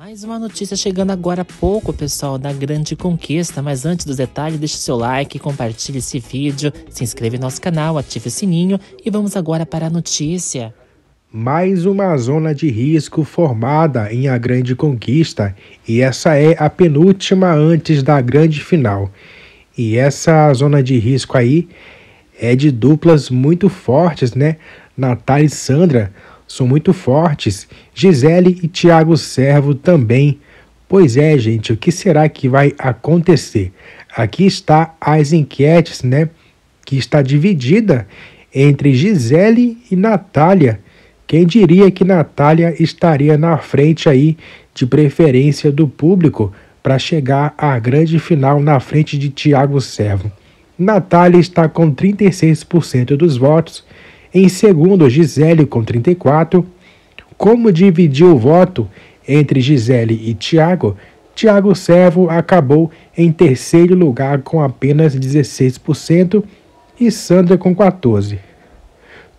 Mais uma notícia chegando agora há pouco, pessoal, da Grande Conquista. Mas antes dos detalhes, deixe seu like, compartilhe esse vídeo, se inscreva no nosso canal, ative o sininho e vamos agora para a notícia. Mais uma zona de risco formada em A Grande Conquista, e essa é a penúltima antes da grande final. E essa zona de risco aí é de duplas muito fortes, né? Natália e Sandra são muito fortes. Gisele e Tiago Servo também. Pois é, gente, o que será que vai acontecer? Aqui está as enquetes, né? Que está dividida entre Gisele e Natália. Quem diria que Natália estaria na frente aí de preferência do público para chegar à grande final na frente de Tiago Servo? Natália está com 36% dos votos, em segundo, Gisele com 34. Como dividiu o voto entre Gisele e Tiago, Tiago Servo acabou em terceiro lugar com apenas 16% e Sandra com 14%.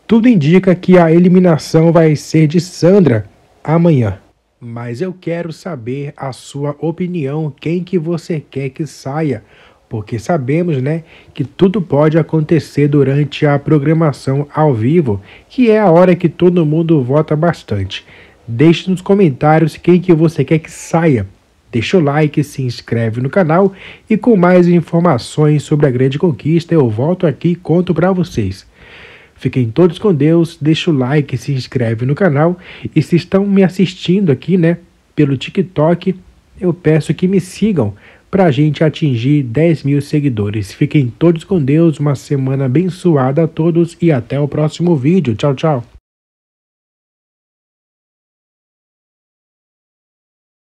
Tudo indica que a eliminação vai ser de Sandra amanhã. Mas eu quero saber a sua opinião, quem que você quer que saia porque sabemos, né, que tudo pode acontecer durante a programação ao vivo, que é a hora que todo mundo vota bastante. Deixe nos comentários quem que você quer que saia. Deixa o like, se inscreve no canal e com mais informações sobre a grande conquista eu volto aqui e conto para vocês. Fiquem todos com Deus, deixa o like, se inscreve no canal e se estão me assistindo aqui, né, pelo TikTok, eu peço que me sigam para a gente atingir 10 mil seguidores. Fiquem todos com Deus, uma semana abençoada a todos e até o próximo vídeo. Tchau, tchau.